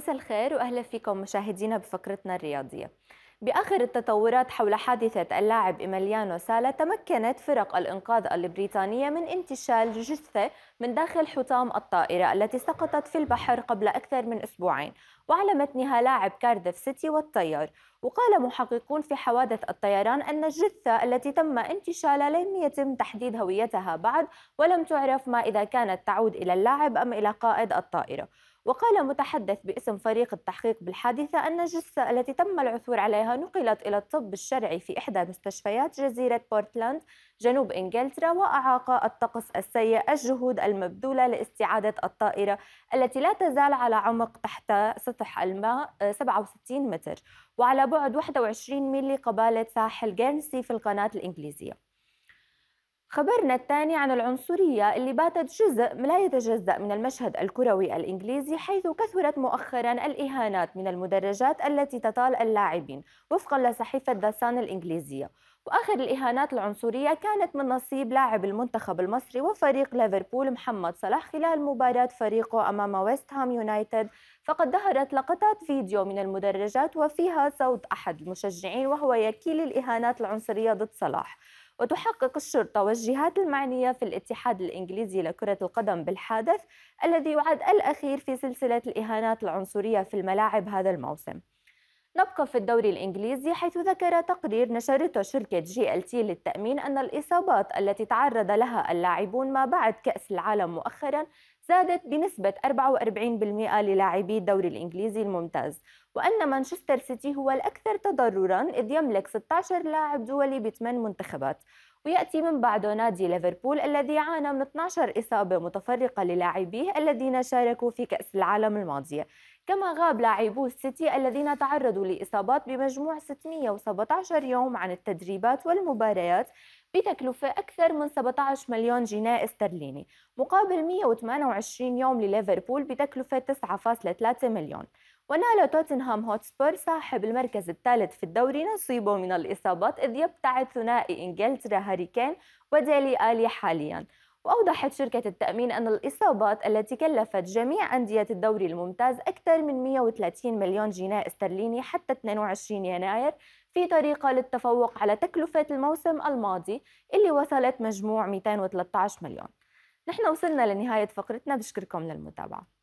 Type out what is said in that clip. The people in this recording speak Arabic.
مساء الخير واهلا فيكم مشاهدينا بفقرتنا الرياضيه. باخر التطورات حول حادثه اللاعب ايميليانو سالا تمكنت فرق الانقاذ البريطانيه من انتشال جثه من داخل حطام الطائره التي سقطت في البحر قبل اكثر من اسبوعين وعلى متنها لاعب كاردف سيتي والطيار وقال محققون في حوادث الطيران أن الجثة التي تم انتشالها لم يتم تحديد هويتها بعد ولم تعرف ما إذا كانت تعود إلى اللاعب أم إلى قائد الطائرة وقال متحدث باسم فريق التحقيق بالحادثة أن الجثة التي تم العثور عليها نقلت إلى الطب الشرعي في إحدى مستشفيات جزيرة بورتلاند جنوب إنجلترا وأعاق الطقس السيء الجهود المبذولة لاستعادة الطائرة التي لا تزال على عمق تحت سطح الماء 67 آه، متر وعلى بعد 21 ميلي قبالة ساحل جيرنسي في القناة الإنجليزية خبرنا الثاني عن العنصرية اللي باتت جزء لا يتجزأ من المشهد الكروي الإنجليزي حيث كثرت مؤخرا الإهانات من المدرجات التي تطال اللاعبين وفقا لصحيفة داسان الإنجليزية وآخر الإهانات العنصرية كانت من نصيب لاعب المنتخب المصري وفريق ليفربول محمد صلاح خلال مباراة فريقه أمام ويست هام يونايتد فقد ظهرت لقطات فيديو من المدرجات وفيها صوت أحد المشجعين وهو يكيل الإهانات العنصرية ضد صلاح وتحقق الشرطة والجهات المعنية في الاتحاد الإنجليزي لكرة القدم بالحادث الذي يعد الأخير في سلسلة الإهانات العنصرية في الملاعب هذا الموسم نبقى في الدوري الإنجليزي حيث ذكر تقرير نشرته شركة جي ال تي للتأمين أن الإصابات التي تعرض لها اللاعبون ما بعد كأس العالم مؤخرا زادت بنسبة 44% للاعبي الدوري الإنجليزي الممتاز وأن مانشستر سيتي هو الأكثر تضرراً إذ يملك 16 لاعب دولي بثمان منتخبات ويأتي من بعده نادي ليفربول الذي عانى من 12 إصابة متفرقة للاعبيه الذين شاركوا في كأس العالم الماضية كما غاب لاعبو السيتي الذين تعرضوا لإصابات بمجموع 617 يوم عن التدريبات والمباريات بتكلفة أكثر من 17 مليون جنيه استرليني مقابل 128 يوم لليفربول بتكلفة 9.3 مليون ونال توتنهام هوتسبير صاحب المركز الثالث في الدوري نصيبه من الإصابات إذ يبتعد ثنائي إنجلترا هاري كين وديلي آلي حالياً وأوضحت شركة التأمين أن الإصابات التي كلفت جميع أندية الدوري الممتاز أكثر من 130 مليون جنيه استرليني حتى 22 يناير في طريقة للتفوق على تكلفة الموسم الماضي اللي وصلت مجموع 213 مليون نحن وصلنا لنهاية فقرتنا بشكركم للمتابعة